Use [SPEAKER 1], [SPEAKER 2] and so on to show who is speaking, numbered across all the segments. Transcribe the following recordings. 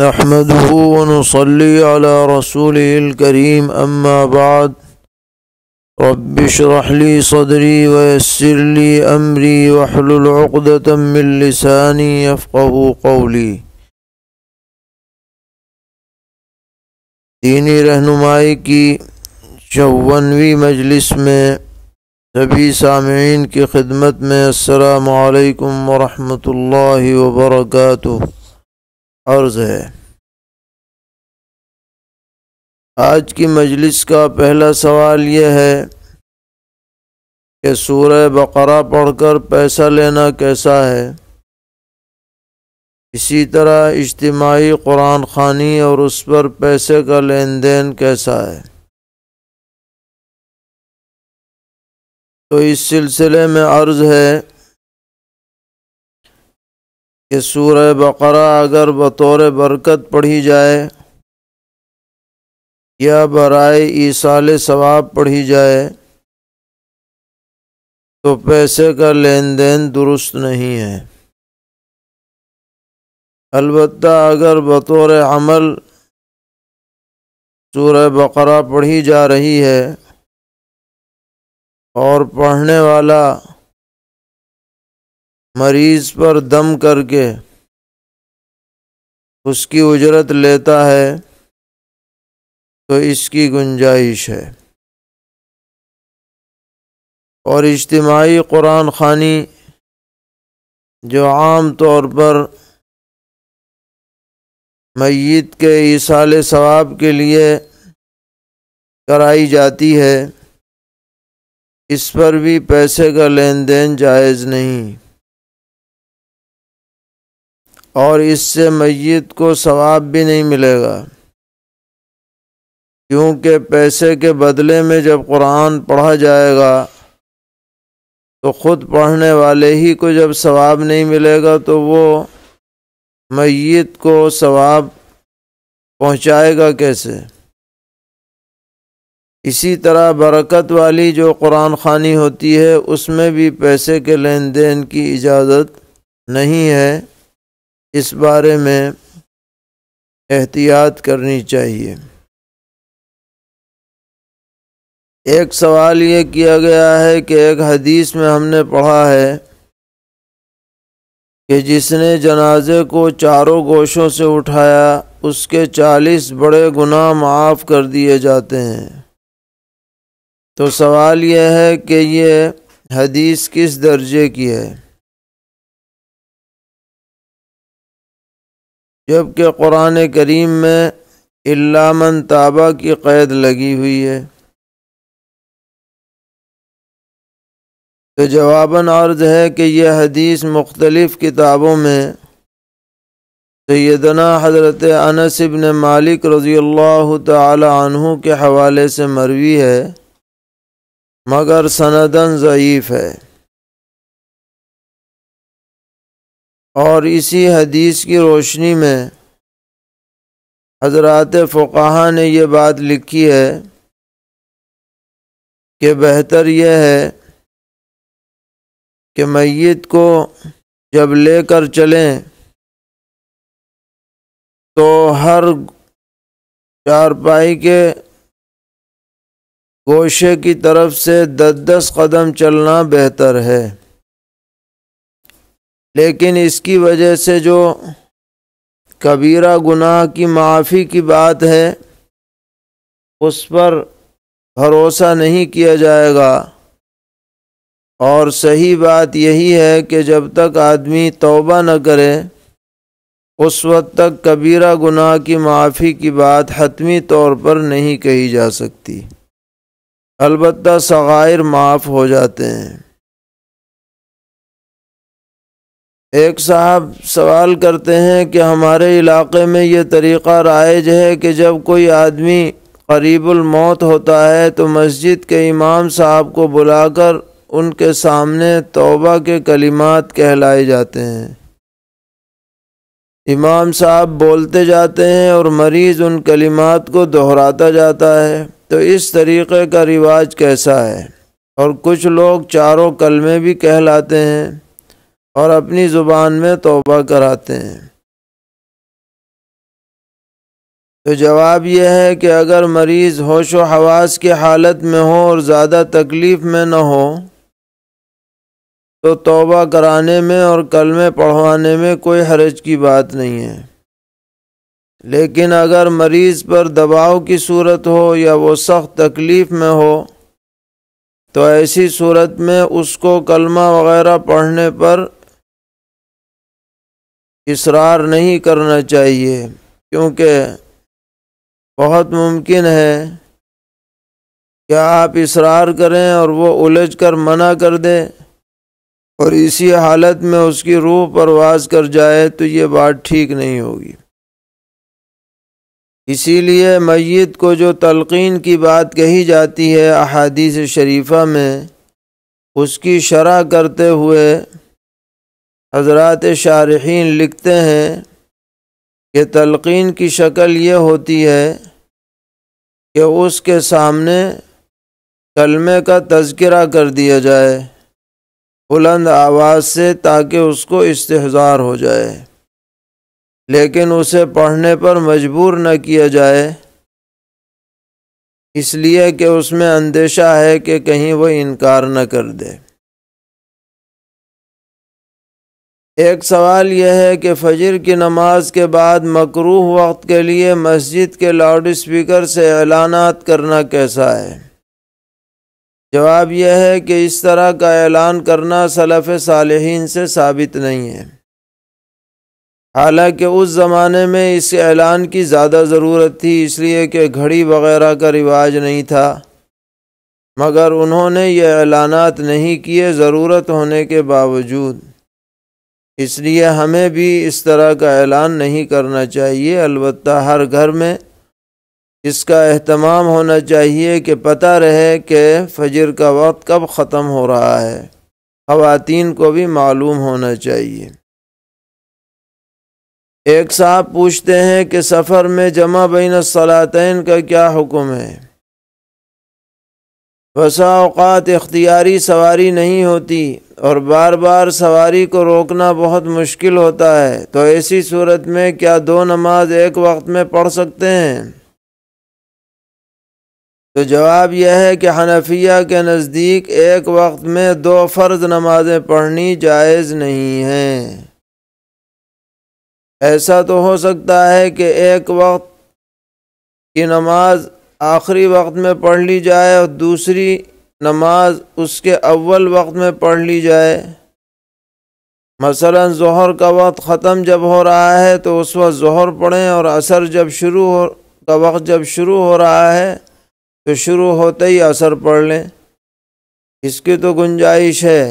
[SPEAKER 1] نحمده ونصلي على رسوله الكريم أما بعد رب اشرح لي صدري ويسر لي أمري واحلل عقدة من لساني يفقه قولي
[SPEAKER 2] ديني رهنمائي کی
[SPEAKER 1] شوانوی مجلس میں سبھی سامعین کی خدمت میں السلام علیکم ورحمۃ اللہ وبرکاتہ
[SPEAKER 2] अर्ज है आज की
[SPEAKER 1] मजलिस का पहला सवाल यह है कि सूरह बकरा पढ़कर पैसा लेना कैसा है इसी तरह इज्तमाही कुरान खानी और उस पर पैसे का लेन देन कैसा है तो इस सिलसिले में
[SPEAKER 2] अर्ज है कि सूर बकरा
[SPEAKER 1] अगर बतौर बरकत पढ़ी जाए या बरए ईसाल सवाब पढ़ी जाए तो पैसे
[SPEAKER 2] का लेन देन दुरुस्त नहीं है
[SPEAKER 1] अलबत् अगर बतौर अमल सूर बकरा पढ़ी जा रही है और पढ़ने वाला
[SPEAKER 2] मरीज पर दम करके उसकी उजरत लेता है तो इसकी गुंजाइश है और इज्तमाही कुरान खानी जो आम तौर पर
[SPEAKER 1] मैत के ईसाल सवाब के लिए कराई जाती है इस पर भी पैसे का लेन
[SPEAKER 2] देन जायज़ नहीं और इससे
[SPEAKER 1] मैत को सवाब भी नहीं मिलेगा क्योंकि पैसे के बदले में जब कुरान पढ़ा जाएगा तो ख़ुद पढ़ने वाले ही को जब सवाब नहीं मिलेगा तो वो मैत को सवाब पहुंचाएगा कैसे इसी तरह बरकत वाली जो कुरान खानी होती है उसमें भी पैसे के लेन देन की इजाज़त नहीं है इस बारे में एहतियात करनी चाहिए एक सवाल ये किया गया है कि एक हदीस में हमने पढ़ा है कि जिसने जनाजे को चारों गोशों से उठाया उसके चालीस बड़े गुनाह माफ़ कर दिए जाते हैं तो सवाल यह है कि ये हदीस किस
[SPEAKER 2] दर्जे की है जबकि क़ुरान करीम में इलामन ताबा की क़ैद लगी हुई है तो जवाबन
[SPEAKER 1] अर्ज है कि यह हदीस मुख्तलिफ़ किताबों में सैदना हज़रत अनस इबन मालिक रज़ी अल्लाह तहु के हवाले से मरवी है मगर सनदन ज़यीफ़ है
[SPEAKER 2] और इसी हदीस की रोशनी में हजरत फ़ुकाहा ने यह बात लिखी है कि बेहतर यह है कि मैत को जब लेकर चलें
[SPEAKER 1] तो हर चारपाई के गोशे की तरफ से दस दस कदम चलना बेहतर है लेकिन इसकी वजह से जो कबीरा गुनाह की माफ़ी की बात है उस पर भरोसा नहीं किया जाएगा और सही बात यही है कि जब तक आदमी तौबा न करे उस वक्त तक कबीरा गुनाह की माफ़ी की बात हतमी तौर पर नहीं कही जा सकती अलबत् सग़ायर माफ़ हो जाते हैं एक साहब सवाल करते हैं कि हमारे इलाके में ये तरीक़ा राइज है कि जब कोई आदमी मौत होता है तो मस्जिद के इमाम साहब को बुलाकर उनके सामने तौबा के कलिमात कहलाए जाते हैं इमाम साहब बोलते जाते हैं और मरीज़ उन कलिमात को दोहराता जाता है तो इस तरीक़े का रिवाज कैसा है और कुछ लोग चारों कलमे भी कहलाते हैं और अपनी ज़ुबान में तोबा कराते हैं तो जवाब यह है कि अगर मरीज़ होश व हवास के हालत में हो और ज़्यादा तकलीफ़ में न हो तो तोबा कराने में और कलमे पढ़वाने में कोई हरज की बात नहीं है लेकिन अगर मरीज़ पर दबाव की सूरत हो या वो सख्त तकलीफ़ में हो तो ऐसी सूरत में उसको कलमा वगैरह पढ़ने पर इसरार नहीं करना चाहिए क्योंकि बहुत मुमकिन है कि आप इसरार करें और वो उलझ कर मना कर दें और इसी हालत में उसकी रूह परवाज कर जाए तो ये बात ठीक नहीं होगी इसीलिए मैत को जो तलकिन की बात कही जाती है अहादीस शरीफा में उसकी शरह करते हुए हजरत शारहन लिखते हैं कि तलकिन की शक्ल ये होती है कि उसके सामने कलमे का तस्करा कर दिया जाए बुलंद आवाज़ से ताकि उसको इस्तेजार हो जाए लेकिन उसे पढ़ने पर मजबूर न किया जाए इसलिए कि उसमें अंदेशा है कि कहीं वह इनकार न कर दे एक सवाल यह है कि फजर की नमाज के बाद मकरूह वक्त के लिए मस्जिद के लाउड स्पीकर से ऐलानात करना कैसा है जवाब यह है कि इस तरह का ऐलान करना सलफ़ सालहीन से साबित नहीं है हालांकि उस ज़माने में इस ऐलान की ज़्यादा ज़रूरत थी इसलिए कि घड़ी वगैरह का रिवाज नहीं था मगर उन्होंने ये ऐलानात नहीं किए ज़रूरत होने के बावजूद इसलिए हमें भी इस तरह का ऐलान नहीं करना चाहिए अलबत् हर घर में इसका अहतमाम होना चाहिए कि पता रहे कि फजर का वक्त कब ख़त्म हो रहा है खातन को भी मालूम होना चाहिए एक साहब पूछते हैं कि सफ़र में जमा बैन सलातन का क्या हुक्म है बसा अवत इख्तियारी सवारी नहीं होती और बार बार सवारी को रोकना बहुत मुश्किल होता है तो ऐसी सूरत में क्या दो नमाज एक वक्त में पढ़ सकते हैं तो जवाब यह है कि हनफिया के नज़दीक एक वक्त में दो फ़र्ज़ नमाज़ें पढ़नी जायज़ नहीं हैं ऐसा तो हो सकता है कि एक वक्त की नमाज आखिरी वक्त में पढ़ ली जाए और दूसरी नमाज उसके अव्वल वक्त में पढ़ ली जाए मसलन जहर का वक्त ख़त्म जब हो रहा है तो उस वक्त जहर पढ़ें और असर जब शुरू हो का वक्त जब शुरू हो रहा है तो शुरू होते ही असर पढ़ लें इसकी तो गुंजाइश है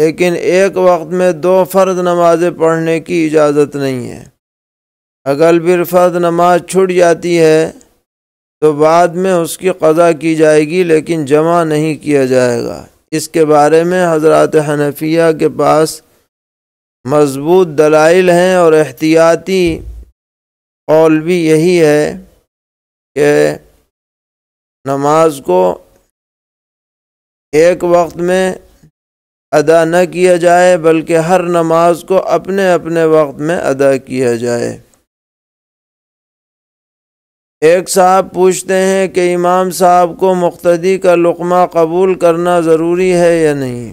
[SPEAKER 1] लेकिन एक वक्त में दो फ़र्द नमाज़ें पढ़ने की इजाज़त नहीं है अगल बिर फ़र्द नमाज छुट जाती है तो बाद में उसकी कज़ा की जाएगी लेकिन जमा नहीं किया जाएगा इसके बारे में हजरत हनफिया के पास मजबूत दलाइल हैं और एहतियाती कौल भी यही है कि नमाज को एक वक्त में अदा न किया जाए बल्कि हर नमाज को अपने अपने वक्त में अदा किया जाए एक साहब पूछते हैं कि इमाम साहब को मुख्तदी का लुकमा कबूल करना ज़रूरी है या नहीं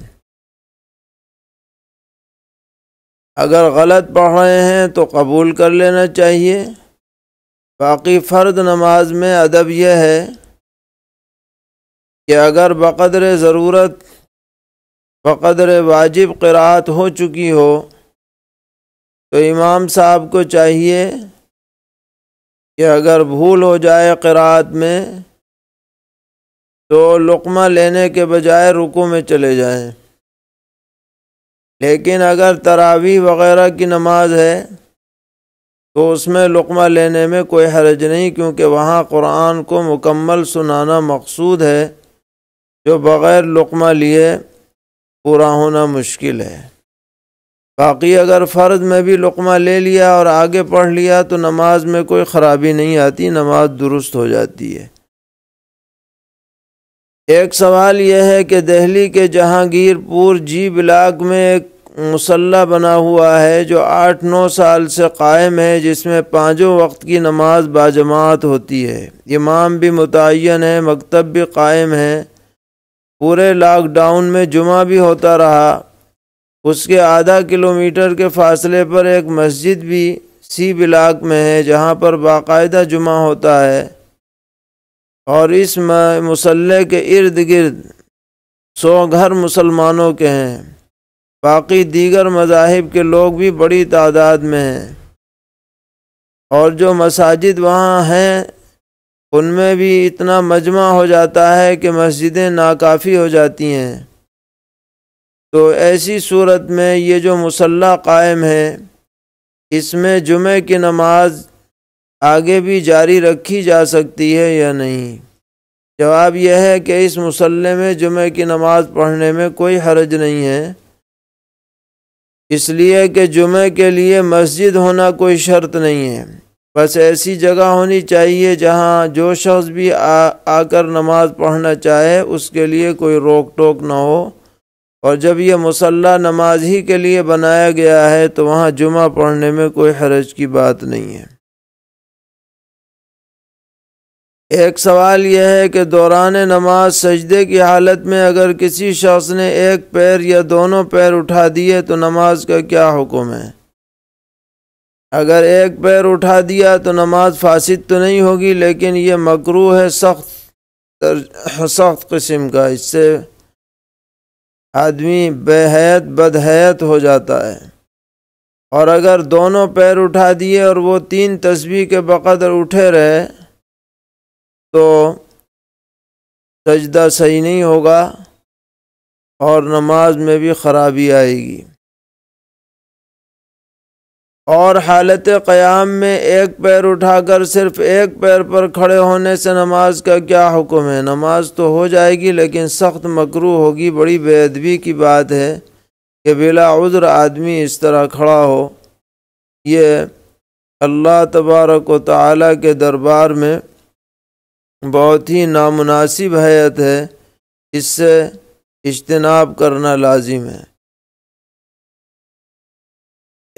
[SPEAKER 1] अगर गलत पढ़ रहे हैं तो कबूल कर लेना चाहिए बाकी फ़र्द नमाज में अदब यह है कि अगर बक़दर ज़रूरत बक़दर वाजिब क़रात हो चुकी हो तो इमाम साहब को चाहिए कि अगर भूल हो जाए क़रात में तो लुकमा लेने के बजाय रुको में चले जाएं लेकिन अगर तरावी वगैरह की नमाज है तो उसमें लुकमा लेने में कोई हरज नहीं क्योंकि वहाँ क़ुरान को मुकम्मल सुनाना मकसूद है जो बग़ैर लुकमा लिए पूरा होना मुश्किल है बाकी अगर फ़र्ज में भी लुकमा ले लिया और आगे पढ़ लिया तो नमाज में कोई ख़राबी नहीं आती नमाज दुरुस्त हो जाती है एक सवाल यह है कि दिल्ली के जहांगीरपुर जी ब्लाक में एक मुसल्ला बना हुआ है जो आठ नौ साल से कायम है जिसमें पाँचों वक्त की नमाज बाजमात होती है इमाम भी मुतन है मकतब भी कायम है पूरे लॉकडाउन में जुमा भी होता रहा उसके आधा किलोमीटर के फासले पर एक मस्जिद भी सी ब्लाक में है जहाँ पर बाकायदा जुमा होता है और इस मसल्ले के इर्द गिर्द सौ घर मुसलमानों के हैं बाकी दीगर मजाहब के लोग भी बड़ी तादाद में हैं और जो मसाजिद वहाँ हैं उनमें भी इतना मजमा हो जाता है कि मस्जिदें नाकाफ़ी हो जाती हैं तो ऐसी सूरत में ये जो मुसल्ला कायम है इसमें जुमे की नमाज आगे भी जारी रखी जा सकती है या नहीं जवाब यह है कि इस मुसल्ले में जुमे की नमाज पढ़ने में कोई हरज नहीं है इसलिए कि जुमे के लिए मस्जिद होना कोई शर्त नहीं है बस ऐसी जगह होनी चाहिए जहाँ जो शख्स भी आ आकर नमाज पढ़ना चाहे उसके लिए कोई रोक टोक ना हो और जब यह मुसल्ला नमाज ही के लिए बनाया गया है तो वहाँ जुमा पढ़ने में कोई हरज की बात नहीं है एक सवाल यह है कि दौरान नमाज सजदे की हालत में अगर किसी शख्स ने एक पैर या दोनों पैर उठा दिए तो नमाज का क्या हुक्म है अगर एक पैर उठा दिया तो नमाज फासिद तो नहीं होगी लेकिन यह मकरू है सख्त सख्त किस्म का इससे आदमी बेहद बदहैत हो जाता है और अगर दोनों पैर उठा दिए और वो तीन तस्वीर के बकदर उठे रहे तो सजदा सही नहीं होगा और नमाज में भी ख़राबी आएगी और हालत क़याम में एक पैर उठाकर सिर्फ एक पैर पर खड़े होने से नमाज का क्या हुक्म है नमाज तो हो जाएगी लेकिन सख्त मकरू होगी बड़ी बेअदबी की बात है कि बिला उज़्र आदमी इस तरह खड़ा हो ये अल्लाह तबारक व ताली के दरबार में बहुत ही नामनासिब हैत है इससे इजतनाब करना लाजिम है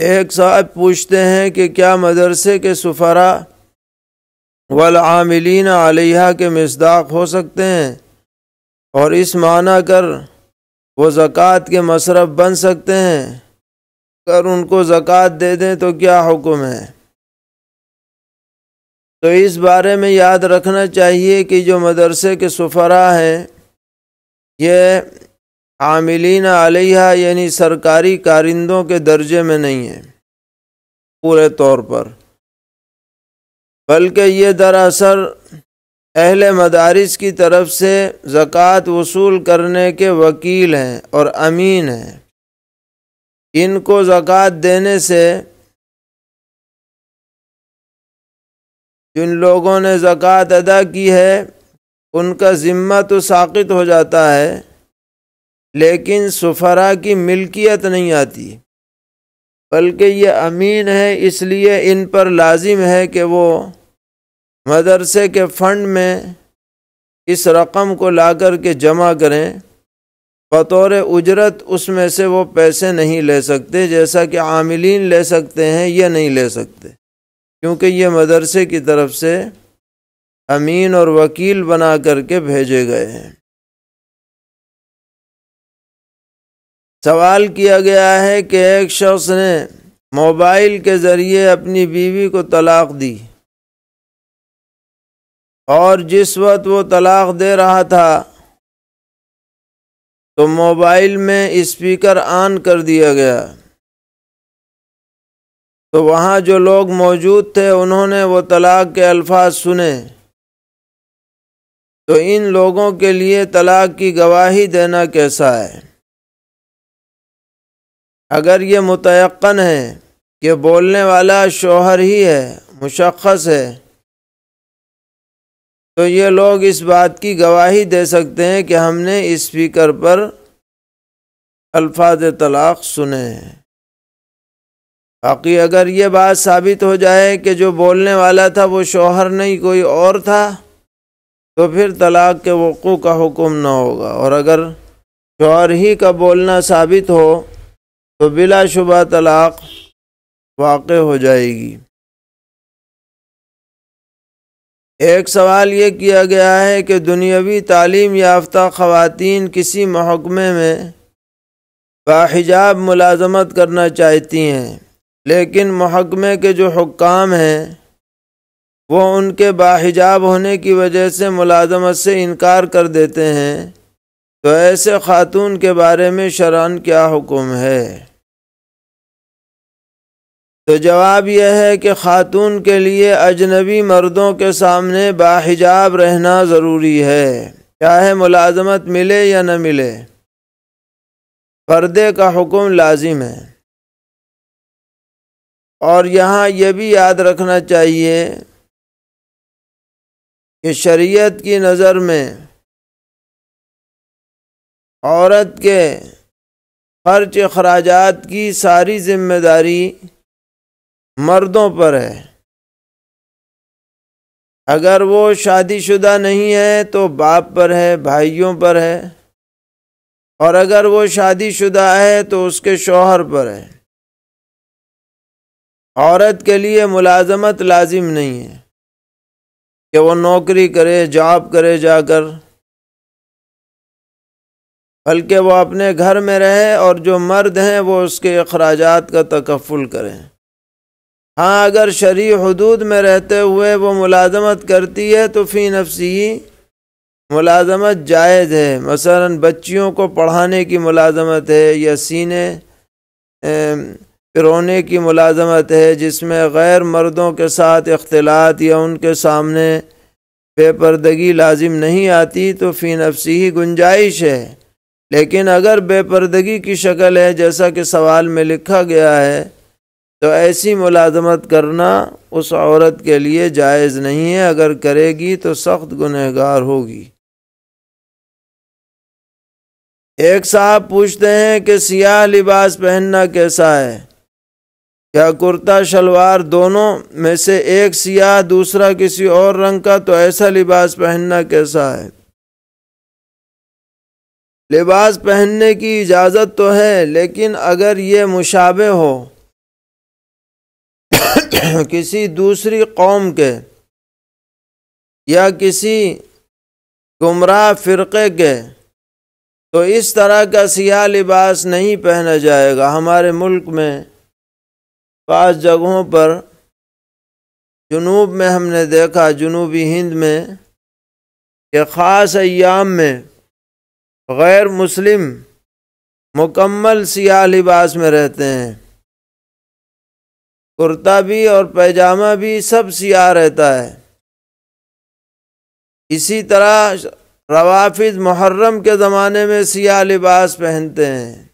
[SPEAKER 1] एक साहब पूछते हैं कि क्या मदरसे के सफ़रा वलआमिलीन आलिया के मजदाक़ हो सकते हैं और इस माना कर वो ज़क़़त के मसरफ बन सकते हैं अगर उनको ज़क़़त दे दें तो क्या हुक्म है तो इस बारे में याद रखना चाहिए कि जो मदरसे के सफ़रा हैं ये आमिलीन आलिया यानी सरकारी कारिंदों के दर्जे में नहीं है पूरे तौर पर बल्कि ये दरअसल अहल मदारस की तरफ से ज़क़़त वसूल करने के वकील हैं और अमीन हैं इनको ज़क़़त देने से जिन लोगों ने ज़क़़त अदा की है उनका ज़िम्मा तो साकित हो जाता है लेकिन सफरा की मिल्कियत नहीं आती बल्कि ये अमीन है इसलिए इन पर लाजिम है कि वो मदरसे के फ़ंड में इस रकम को ला कर के जमा करें बतौर उजरत उसमें से वो पैसे नहीं ले सकते जैसा कि आमिलीन ले सकते हैं ये नहीं ले सकते क्योंकि ये मदरसे की तरफ से अमीन और वकील बना करके भेजे गए हैं सवाल किया गया है कि एक शख्स ने मोबाइल के ज़रिए अपनी बीवी को तलाक दी और जिस वक्त वो तलाक दे रहा था तो मोबाइल में स्पीकर ऑन कर दिया गया तो वहाँ जो लोग मौजूद थे उन्होंने वो तलाक के अल्फाज सुने तो इन लोगों के लिए तलाक की गवाही देना कैसा है अगर ये मुतन है कि बोलने वाला शोहर ही है मुशख़ है तो ये लोग इस बात की गवाही दे सकते हैं कि हमने इस्पीकर पर अल्फाज तलाक़ सुने हैं बाकी अगर ये बात साबित हो जाए कि जो बोलने वाला था वो शोहर नहीं कोई और था तो फिर तलाक़ के वक़ू का हुक्म ना होगा और अगर शोहर ही का बोलना साबित हो तो बिलाशुबा तलाक़ वाक़ हो जाएगी एक सवाल ये किया गया है कि दुनियावी तालीम याफ्ता ख़वातीन किसी महकमे में बाहिजाब मुलाजमत करना चाहती हैं लेकिन महकमे के जो हुक्काम हैं वो उनके बाहिजाब होने की वजह से मुलाजमत से इनकार कर देते हैं तो ऐसे खातून के बारे में शरण क्या हुक्म है तो जवाब यह है कि खातून के लिए अजनबी मर्दों के सामने बाहिजाब रहना ज़रूरी है चाहे मुलाजमत मिले या न मिले पर्दे का हुक्म लाजिम है और यहाँ यह भी याद रखना
[SPEAKER 2] चाहिए कि शरीयत की नज़र में
[SPEAKER 1] औरत के खर्च अखराज की सारी जिम्मेदारी मर्दों पर है अगर वो शादीशुदा नहीं है तो बाप पर है भाइयों पर है और अगर वो शादीशुदा है तो उसके शौहर पर है औरत के लिए मुलाजमत लाजिम नहीं है कि वो नौकरी करे जॉब करे जाकर बल्कि वो अपने घर में रहे और जो मर्द हैं वो उसके अखराज का तकफ़ुल करें हाँ अगर शरी हदूद में रहते हुए वो मुलाजमत करती है तो फ़ी नफसी मुलाजमत जायज़ है मसला बच्चियों को पढ़ाने की मुलाजमत है या सीने पिरोने की मुलाजमत है जिसमें गैर मर्दों के साथ अख्तिलात या उनके सामने बेपरदगी लाजिम नहीं आती तो फ़ी नफसी ही गुंजाइश है लेकिन अगर बेपर्दगी की शक्ल है जैसा कि सवाल में लिखा गया है तो ऐसी मुलाजमत करना उस औरत के लिए जायज़ नहीं है अगर करेगी तो सख्त गुनहगार होगी एक साहब पूछते हैं कि सियाह लिबास पहनना कैसा है क्या कुर्ता शलवार दोनों में से एक सियाह दूसरा किसी और रंग का तो ऐसा लिबास पहनना कैसा है लिबास पहनने की इजाज़त तो है लेकिन अगर ये मुशाबे हो किसी दूसरी कौम के या किसी गुमराह फ़िरके के तो इस तरह का सियाह लिबास नहीं पहना जाएगा हमारे मुल्क में पाँच जगहों पर जुनूब में हमने देखा जुनूबी हिंद में कि ख़ास अयाम में गैर मुस्लिम मुकम्मल सियाह लिबास में रहते हैं कुर्ता भी और पैजामा भी सब सियाह रहता है इसी तरह रवाफिज मुहर्रम के ज़माने में सियाह लिबास पहनते हैं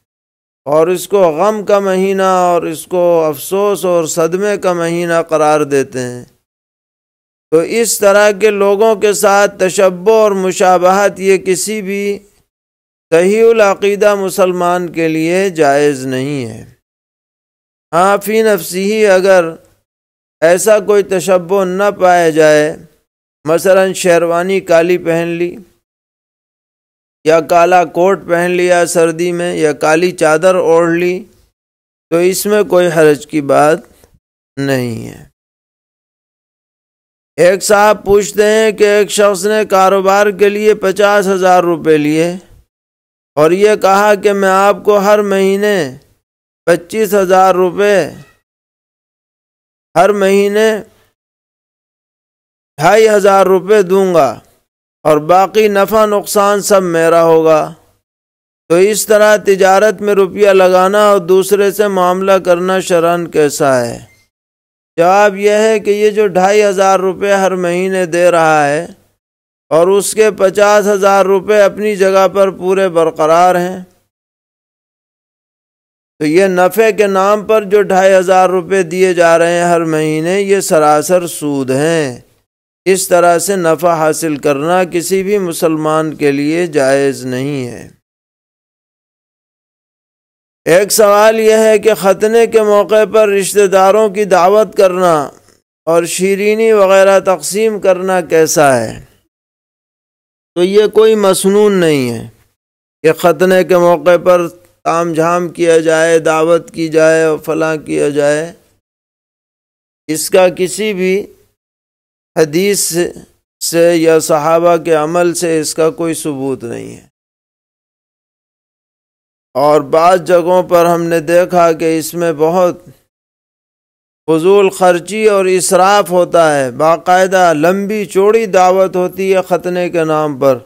[SPEAKER 1] और इसको गम का महीना और इसको अफसोस और सदमे का महीना करार देते हैं तो इस तरह के लोगों के साथ तशब और मुशाबहत ये किसी भी सहीदा मुसलमान के लिए जायज़ नहीं है हाँ फ़ी नफसी ही अगर ऐसा कोई तशब न पाया जाए मसलन शेरवानी काली पहन ली या काला कोट पहन लिया सर्दी में या काली चादर ओढ़ ली तो इसमें कोई हरज की बात नहीं है एक साहब पूछते हैं कि एक शख्स ने कारोबार के लिए पचास हज़ार रुपये लिए और ये कहा कि मैं आपको हर महीने पच्चीस हजार रुपये हर महीने ढाई हजार रुपये दूंगा और बाकी नफ़ा नुकसान सब मेरा होगा तो इस तरह तिजारत में रुपया लगाना और दूसरे से मामला करना शरण कैसा है जवाब यह है कि ये जो ढाई हज़ार रुपये हर महीने दे रहा है और उसके पचास हजार रुपये अपनी जगह पर पूरे बरकरार हैं तो ये नफ़े के नाम पर जो ढाई हज़ार रुपये दिए जा रहे हैं हर महीने ये सरासर सूद हैं इस तरह से नफ़ा हासिल करना किसी भी मुसलमान के लिए जायज़ नहीं है एक सवाल यह है कि ख़तने के मौके पर रिश्तेदारों की दावत करना और शीरीनी वगैरह तकसीम करना कैसा है तो ये कोई मसनून नहीं है कि ख़तने के मौके पर ताम झाम किया जाए दावत की जाए और फलां किया जाए इसका किसी भी हदीस से या सहाबा के अमल से इसका कोई सबूत नहीं है और बाद जगहों पर हमने देखा कि इसमें बहुत फजूल खर्ची और इसराफ होता है बाकायदा लंबी चौड़ी दावत होती है ख़तने के नाम पर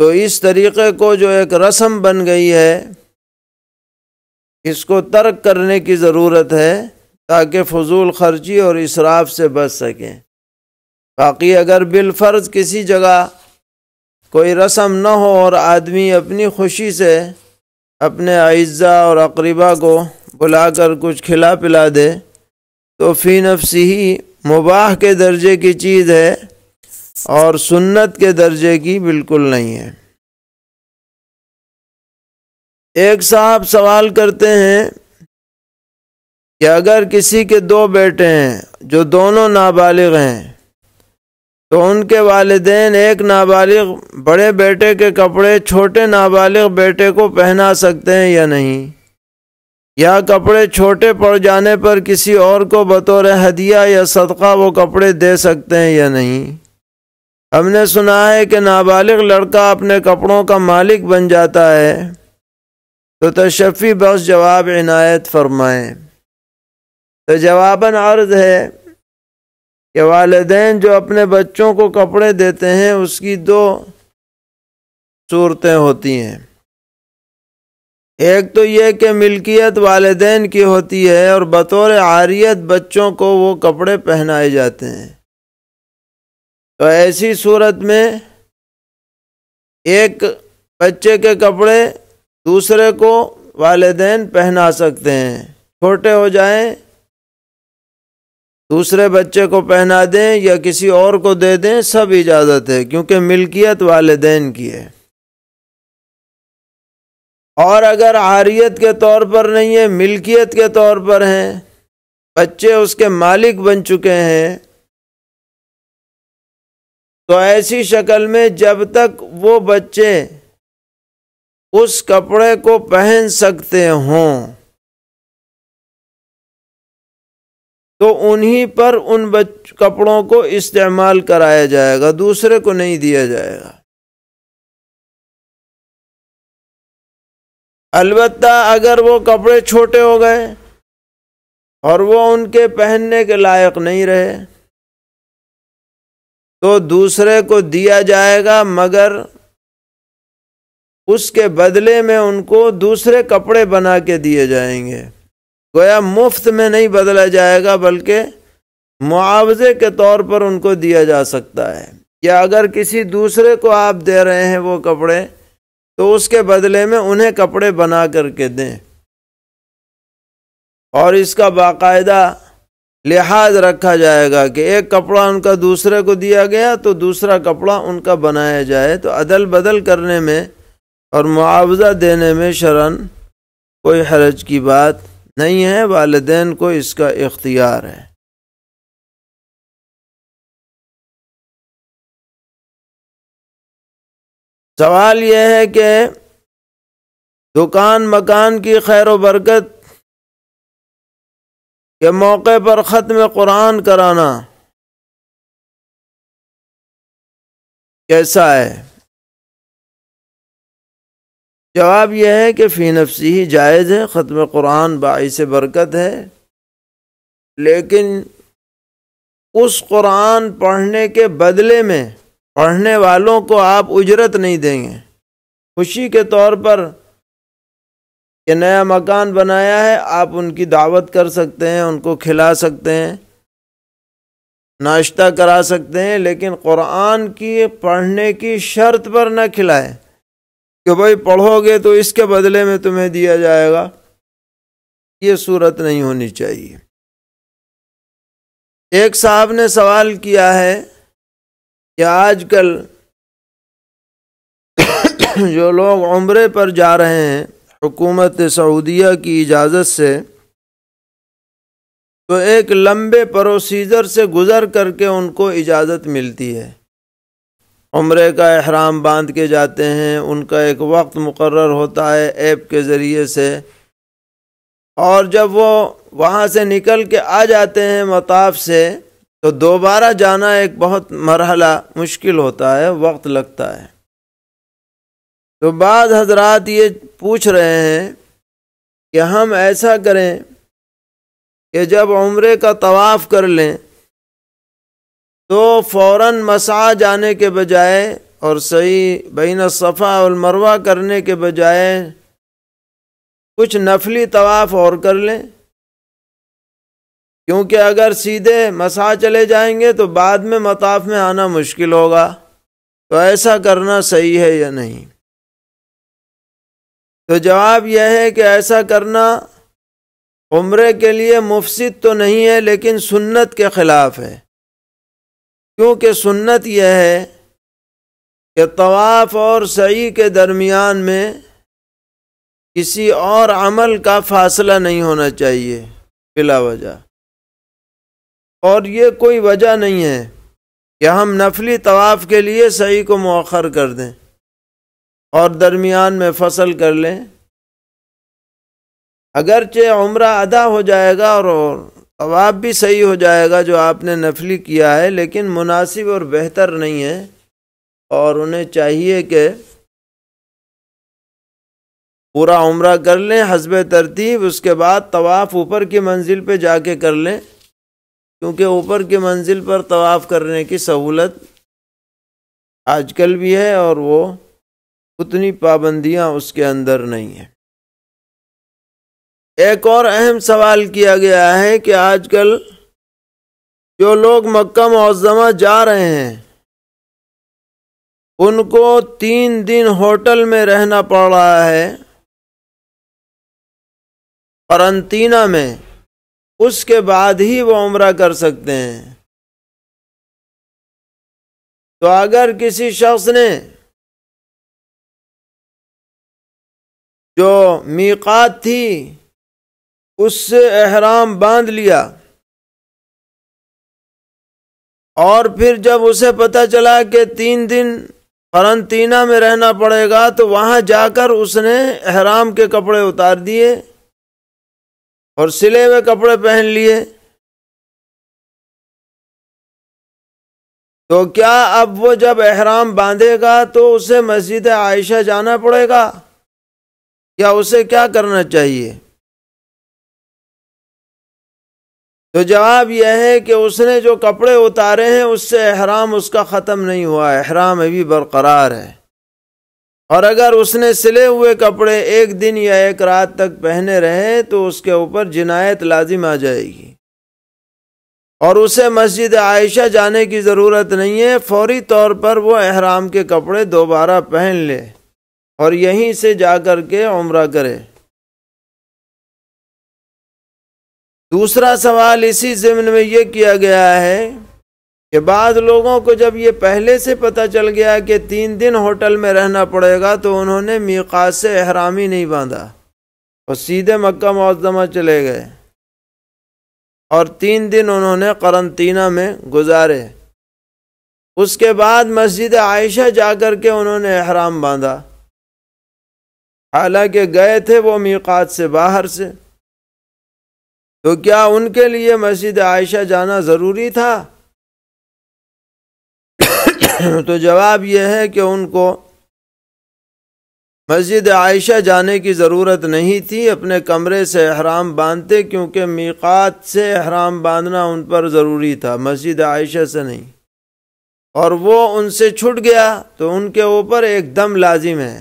[SPEAKER 1] तो इस तरीक़े को जो एक रस्म बन गई है इसको तर्क करने की ज़रूरत है ताकि फजूल खर्ची और इसराफ से बच सकें बाकी अगर बिलफ़र्ज़ किसी जगह कोई रस्म न हो और आदमी अपनी खुशी से अपने अज्ज़ा और अकरीबा को बुलाकर कुछ खिला पिला दे तो फ़ी नफसी ही मुबाह के दर्जे की चीज़ है और सुन्नत के दर्जे की बिल्कुल नहीं है एक साहब सवाल करते हैं कि अगर किसी के दो बेटे हैं जो दोनों नाबालिग हैं तो उनके वालदेन एक नाबालिग बड़े बेटे के कपड़े छोटे नाबालिग बेटे को पहना सकते हैं या नहीं या कपड़े छोटे पड़ जाने पर किसी और को बतौर हदिया या सदका वो कपड़े दे सकते हैं या नहीं हमने सुना है कि नाबालिग लड़का अपने कपड़ों का मालिक बन जाता है तो तशफ़ी बस जवाब इनायत फरमाए तो जवाबन अर्ज है कि वालदेन जो अपने बच्चों को कपड़े देते हैं उसकी दो सूरतें होती हैं एक तो यह कि मिल्कियत वालदेन की होती है और बतौर आरियत बच्चों को वो कपड़े पहनाए जाते हैं तो ऐसी सूरत में एक बच्चे के कपड़े दूसरे को वालदेन पहना सकते हैं छोटे हो जाएं दूसरे बच्चे को पहना दें या किसी और को दे दें सब इजाज़त है क्योंकि मिल्कियत वालदेन की है और अगर आरियत के तौर पर नहीं है मिल्कियत के तौर पर हैं बच्चे उसके मालिक बन चुके हैं तो ऐसी शक्ल में जब तक वो बच्चे उस कपड़े को पहन सकते हों तो उन्हीं पर उन बच कपड़ों को इस्तेमाल कराया जाएगा दूसरे को नहीं दिया जाएगा अलबत् अगर वो कपड़े छोटे हो गए और वो उनके पहनने के लायक नहीं रहे तो दूसरे को दिया जाएगा मगर उसके बदले में उनको दूसरे कपड़े बना के दिए जाएंगे गोया मुफ्त में नहीं बदला जाएगा बल्कि मुआवजे के तौर पर उनको दिया जा सकता है या अगर किसी दूसरे को आप दे रहे हैं वो कपड़े तो उसके बदले में उन्हें कपड़े बना करके दें और इसका बाकायदा लिहाज रखा जाएगा कि एक कपड़ा उनका दूसरे को दिया गया तो दूसरा कपड़ा उनका बनाया जाए तो अदल बदल करने में और मुआवजा देने में शरण कोई हरज की बात नहीं है वालदेन को इसका
[SPEAKER 2] इख्तियार है सवाल यह है कि दुकान मकान की खैर बरकत के मौके पर ख़त्म कुरान कराना कैसा है जवाब यह है
[SPEAKER 1] कि फ़ी नफसी ही जायज़ है ख़त्म कुरान बाईस बरकत है लेकिन उस कुरान पढ़ने के बदले में पढ़ने वालों को आप उजरत नहीं देंगे खुशी के तौर पर ये नया मकान बनाया है आप उनकी दावत कर सकते हैं उनको खिला सकते हैं नाश्ता करा सकते हैं लेकिन कुरान की पढ़ने की शर्त पर न खिलाएं कि भाई पढ़ोगे तो इसके बदले में तुम्हें दिया जाएगा ये सूरत नहीं होनी चाहिए एक साहब ने सवाल किया है या आजकल जो लोग उम्र पर जा रहे हैं हुकूमत सऊदिया की इजाज़त से तो एक लंबे प्रोसीजर से गुज़र करके उनको इजाज़त मिलती है उम्र का अहराम बांध के जाते हैं उनका एक वक्त मुकर होता है ऐप के ज़रिए से और जब वो वहाँ से निकल के आ जाते हैं मताफ से तो दोबारा जाना एक बहुत मरहला मुश्किल होता है वक्त लगता है तो बाद हजरात ये पूछ रहे हैं कि हम ऐसा करें कि जब उम्र का तवाफ़ कर लें तो फ़ौर मसा जाने के बजाय और सही बैन सफ़ा और मरवा करने के बजाय कुछ नफली तवाफ़ और कर लें क्योंकि अगर सीधे मसा चले जाएंगे तो बाद में मताफ में आना मुश्किल होगा तो ऐसा करना सही है या नहीं तो जवाब यह है कि ऐसा करना उम्र के लिए मुफसद तो नहीं है लेकिन सुन्नत के ख़िलाफ़ है क्योंकि सुन्नत यह है कि तवाफ़ और सही के दरमियान में किसी और अमल का फासला नहीं होना चाहिए बिला वजह और ये कोई वजह नहीं है कि हम नफली तवाफ़ के लिए सही को मौखर कर दें और दरमियान में फसल कर लें अगरचे उम्र अदा हो जाएगा और, और तवाफ़ भी सही हो जाएगा जो आपने नफली किया है लेकिन मुनासिब और बेहतर नहीं है और उन्हें चाहिए कि पूरा उम्र कर लें हसब तरतीब उसके बाद तवाफ़ ऊपर की मंजिल पे जाके कर लें क्योंकि ऊपर की मंजिल पर तवाफ़ करने की सहूलत आजकल भी है और वो उतनी पाबंदियां उसके अंदर नहीं है एक और अहम सवाल किया गया है कि आजकल जो लोग मक्का मुजमा जा रहे हैं उनको तीन दिन होटल में रहना पड़ रहा है परंतीना में उसके बाद ही
[SPEAKER 2] वो उम्र कर सकते हैं तो अगर किसी शख्स ने जो
[SPEAKER 1] मीकात थी उससे अहराम बांध लिया और फिर जब उसे पता चला कि तीन दिन फरंतीना में रहना पड़ेगा तो वहाँ जाकर उसने अहराम के कपड़े उतार दिए और सिले हुए कपड़े पहन लिए
[SPEAKER 2] तो क्या अब वो जब
[SPEAKER 1] एहराम बांधेगा तो उसे मस्जिद आयशा जाना पड़ेगा या उसे क्या करना चाहिए तो जवाब यह है कि उसने जो कपड़े उतारे हैं उससे एहराम उसका ख़त्म नहीं हुआ एहराम अभी बरकरार है और अगर उसने सिले हुए कपड़े एक दिन या एक रात तक पहने रहे तो उसके ऊपर जिनायत लाजिम आ जाएगी और उसे मस्जिद आयशा जाने की ज़रूरत नहीं है फौरी तौर पर वो अहराम के कपड़े दोबारा पहन ले और यहीं से जा कर के उम्र करे दूसरा सवाल इसी ज़िम्न में ये किया गया है कि बाद लोगों को जब ये पहले से पता चल गया कि तीन दिन होटल में रहना पड़ेगा तो उन्होंने मीकात से अहरामी नहीं बांधा और सीधे मक्का मुजमा चले गए और तीन दिन उन्होंने करंतना में गुजारे उसके बाद मस्जिद आयशा जाकर के उन्होंने अहराम बांधा हालांकि गए थे वो मीकात से बाहर से तो क्या उनके लिए मस्जिद आयशा जाना ज़रूरी था तो जवाब यह है कि उनको मस्जिद आयशा जाने की ज़रूरत नहीं थी अपने कमरे से अहराम बांधते क्योंकि मीकात से अहराम बांधना उन पर ज़रूरी था मस्जिद आयशा से नहीं और वो उनसे छुट गया तो उनके ऊपर एकदम लाजिम है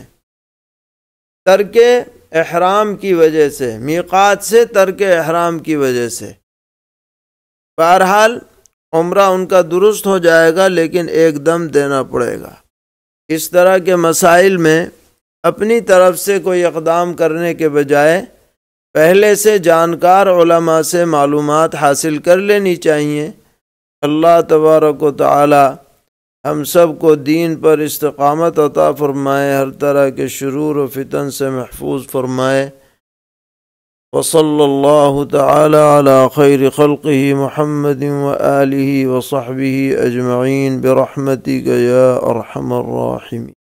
[SPEAKER 1] तरक अहराम की वजह से मीकात से तरक अहराम की वजह से बहरहाल उम्र उनका दुरुस्त हो जाएगा लेकिन एक दम देना पड़ेगा इस तरह के मसाइल में अपनी तरफ से कोई इकदाम करने के बजाय पहले से जानकार ओलमा से मालूम हासिल कर लेनी चाहिए अल्लाह तबारक ताली हम सब को दीन पर इस्तकामत अता फ़रमाए हर तरह के शुरू व फितन से महफूज फरमाए وصلى الله تعالى على خير خلقه محمد وآله وصحبه أجمعين برحمتك يا أرحم الراحمين